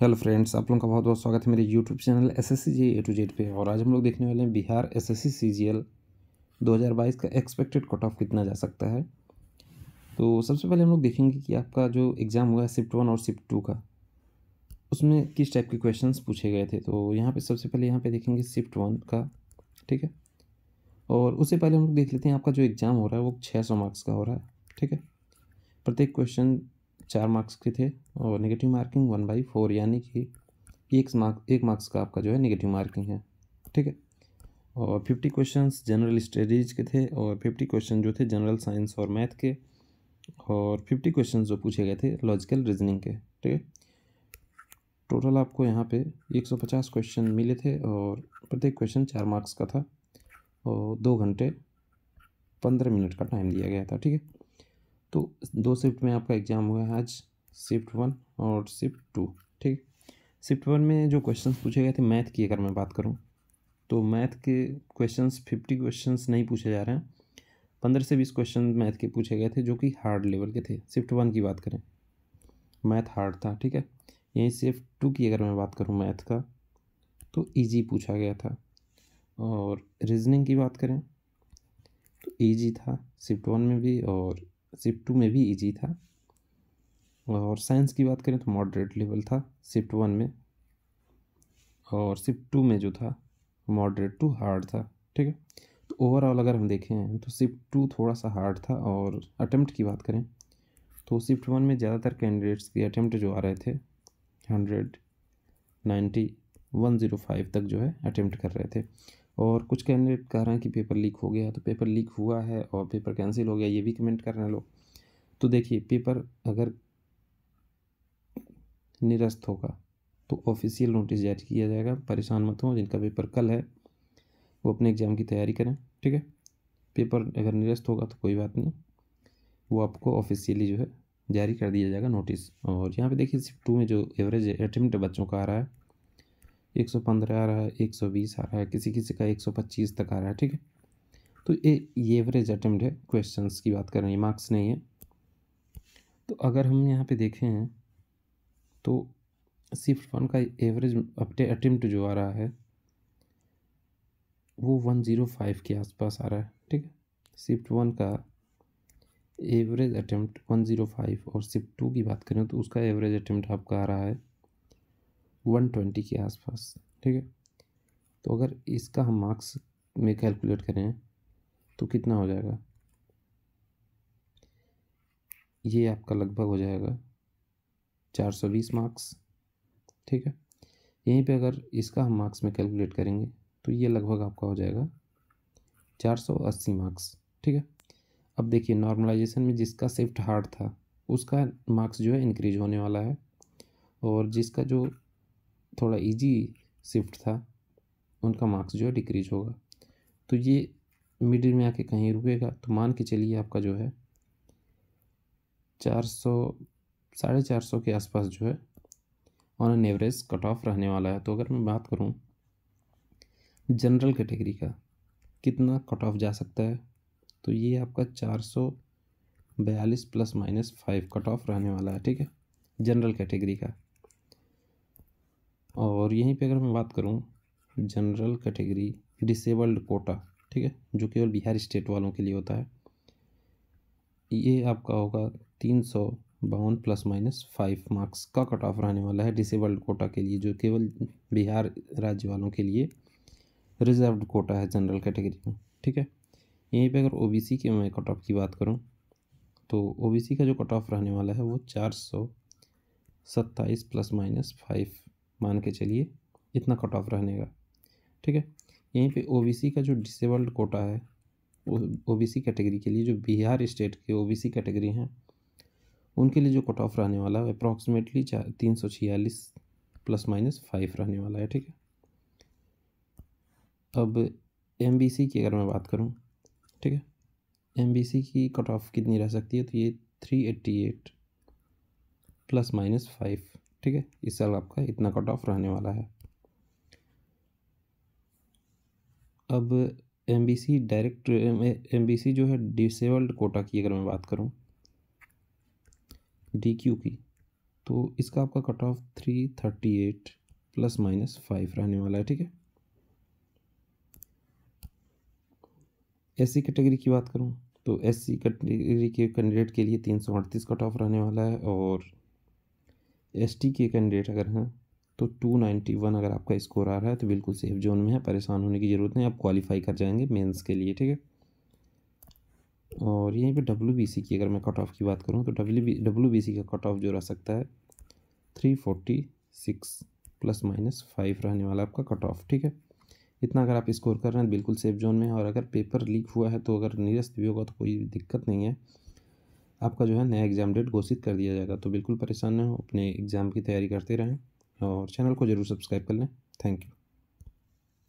hello friends आप लोगों का बहुत बहुत स्वागत है मेरे YouTube channel S S C G A to Z पे और आज हम लोग देखने वाले हैं Bihar S S C C G L दो हज़ार बाईस का एक्सपेक्टेड कट ऑफ कितना जा सकता है तो सबसे पहले हम लोग देखेंगे कि आपका जो एग्ज़ाम हुआ है शिफ्ट वन और शिफ्ट टू का उसमें किस टाइप के क्वेश्चन पूछे गए थे तो यहाँ पर सबसे पहले यहाँ पर देखेंगे शिफ्ट वन का ठीक है और उससे पहले हम लोग देख लेते हैं आपका जो एग्ज़ाम हो रहा है वो छः सौ मार्क्स का हो रहा है ठीक है प्रत्येक क्वेश्चन चार मार्क्स के थे और negative marking one by four यानी कि एक मार्क्स एक मार्क्स का आपका जो है नेगेटिव मार्किंग है ठीक है और फिफ्टी क्वेश्चन जनरल स्टडीज के थे और फिफ्टी क्वेश्चन जो थे जनरल साइंस और मैथ के और फिफ्टी क्वेश्चन जो पूछे गए थे लॉजिकल रीजनिंग के ठीक है टोटल आपको यहाँ पे एक सौ पचास क्वेश्चन मिले थे और प्रत्येक क्वेश्चन चार मार्क्स का था और दो घंटे पंद्रह मिनट का टाइम दिया गया था ठीक है तो दो शिफ्ट में आपका एग्ज़ाम हुआ है आज शिफ्ट वन और शिफ्ट टू ठीक शिफ्ट वन में जो क्वेश्चन पूछे गए थे मैथ की अगर मैं बात करूँ तो मैथ के क्वेश्चन फिफ्टी क्वेश्चन नहीं पूछे जा रहे हैं पंद्रह से बीस क्वेश्चन मैथ के पूछे गए थे जो कि हार्ड लेवल के थे शिफ्ट वन की बात करें मैथ हार्ड था ठीक है यहीं शिफ्ट टू की अगर मैं बात करूँ मैथ का तो इजी पूछा गया था और रीजनिंग की बात करें तो इजी था शिफ्ट वन में भी और शिफ्ट टू में भी ईजी था और साइंस की बात करें तो मॉडरेट लेवल था शिफ्ट वन में और शिफ्ट टू में जो था मॉडरेट टू हार्ड था ठीक है तो ओवरऑल अगर हम देखें तो शिफ्ट टू थोड़ा सा हार्ड था और अटैम्प्ट की बात करें तो शिफ्ट वन में ज़्यादातर कैंडिडेट्स के अटैम्प्ट जो आ रहे थे hundred ninety one zero five तक जो है अटैम्प्ट कर रहे थे और कुछ कैंडिडेट कह रहे हैं कि पेपर लीक हो गया तो पेपर लीक हुआ है और पेपर कैंसिल हो गया ये भी कमेंट कर रहे हैं लोग तो देखिए पेपर अगर निरस्त होगा तो ऑफिशियल नोटिस जारी किया जाएगा परेशान मत हो जिनका पेपर कल है वो अपने एग्ज़ाम की तैयारी करें ठीक है पेपर अगर निरस्त होगा तो कोई बात नहीं वो आपको ऑफिशियली जो है जारी कर दिया जाएगा नोटिस और यहाँ पे देखिए सिर्फ टू में जो एवरेज अटेम्प्ट बच्चों का आ रहा है एक सौ पंद्रह आ रहा है एक सौ बीस आ रहा है किसी किसी का एक सौ पच्चीस तक आ रहा है ठीक है तो ये एवरेज अटैम्प्ट है क्वेश्चन की बात कर रहे हैं मार्क्स नहीं है तो अगर हम यहाँ पे देखें तो सिफ्ट वन का एवरेज अपटे अटैम्प्ट जो आ रहा है वो वन ज़ीरो फाइव के आसपास आ रहा है ठीक है शिफ्ट वन का average attempt one zero five और शिफ्ट टू की बात करें तो उसका एवरेज अटैम्प्ट आपका आ रहा है वन ट्वेंटी के आसपास ठीक है तो अगर इसका हम मार्क्स में कैलकुलेट करें तो कितना हो जाएगा ये आपका लगभग हो जाएगा चार सौ बीस मार्क्स ठीक है यहीं पे अगर इसका हम मार्क्स में कैलकुलेट करेंगे तो ये लगभग आपका हो जाएगा चार सौ अस्सी मार्क्स ठीक है अब देखिए नॉर्मलाइजेशन में जिसका शिफ्ट हार्ड था उसका मार्क्स जो है इंक्रीज होने वाला है और जिसका जो थोड़ा इजी शिफ्ट था उनका मार्क्स जो है डिक्रीज होगा तो ये मिडिल में आके कहीं रुकेगा तो मान के चलिए आपका जो है चार सौ साढ़े चार सौ के आसपास जो है on an average cut off रहने वाला है तो अगर मैं बात करूँ जनरल कैटेगरी का कितना कट ऑफ जा सकता है तो ये आपका चार सौ बयालीस plus minus five cut off रहने वाला है ठीक है जनरल कैटेगरी का और यहीं पे अगर मैं बात करूँ जनरल कैटेगरी डिसेबल्ड कोटा ठीक है जो केवल बिहार स्टेट वालों के लिए होता है ये आपका होगा तीन सौ बावन प्लस माइनस फाइव मार्क्स का कट ऑफ रहने वाला है डिसेबल्ड कोटा के लिए जो केवल बिहार राज्य वालों के लिए रिजर्व्ड कोटा है जनरल कैटेगरी में ठीक है यहीं पे अगर ओबीसी के मैं कट ऑफ की बात करूं तो ओबीसी का जो कट ऑफ रहने वाला है वो चार सौ सत्ताईस प्लस माइनस फाइव मान के चलिए इतना कट ऑफ रहने का ठीक है यहीं पे ओबीसी का जो डिसेबल्ड कोटा है ओबीसी कैटेगरी के लिए जो बिहार स्टेट के ओबीसी कैटेगरी हैं उनके लिए जो कट ऑफ रहने वाला है अप्रॉक्सीमेटली चार तीन सौ छियालीस प्लस माइनस फाइव रहने वाला है ठीक है अब एम बी सी की अगर मैं बात करूँ ठीक है एम बी सी की कट ऑफ कितनी रह सकती है तो ये three eighty eight plus minus five ठीक है इस साल आपका इतना कट ऑफ रहने वाला है अब एम डायरेक्ट एम जो है डिसेबल्ड कोटा की अगर मैं बात करूँ डी की तो इसका आपका cut off three thirty eight plus minus five रहने वाला है ठीक है एस सी कैटेगरी की बात करूँ तो एस सी कैटेगरी के कैंडिडेट के लिए तीन सौ अड़तीस कट ऑफ रहने वाला है और एस टी के कैंडिडेट अगर हैं तो टू नाइन्टी वन अगर आपका स्कोर आ रहा है तो बिल्कुल सेफ जोन में है परेशान होने की ज़रूरत नहीं आप क्वालिफाई कर जाएंगे मेंस के लिए ठीक है और यहीं पे डब्ल्यू बी सी की अगर मैं कट ऑफ की बात करूँ तो W B W B C का कट ऑफ जो रह सकता है three forty six plus minus five रहने वाला आपका कट ऑफ ठीक है इतना अगर आप स्कोर कर रहे हैं बिल्कुल सेफ जोन में है और अगर पेपर लीक हुआ है तो अगर निरस्त भी होगा तो कोई दिक्कत नहीं है आपका जो है नया एग्ज़ाम डेट घोषित कर दिया जाएगा तो बिल्कुल परेशान ना हो अपने एग्ज़ाम की तैयारी करते रहें और चैनल को ज़रूर सब्सक्राइब कर लें थैंक यू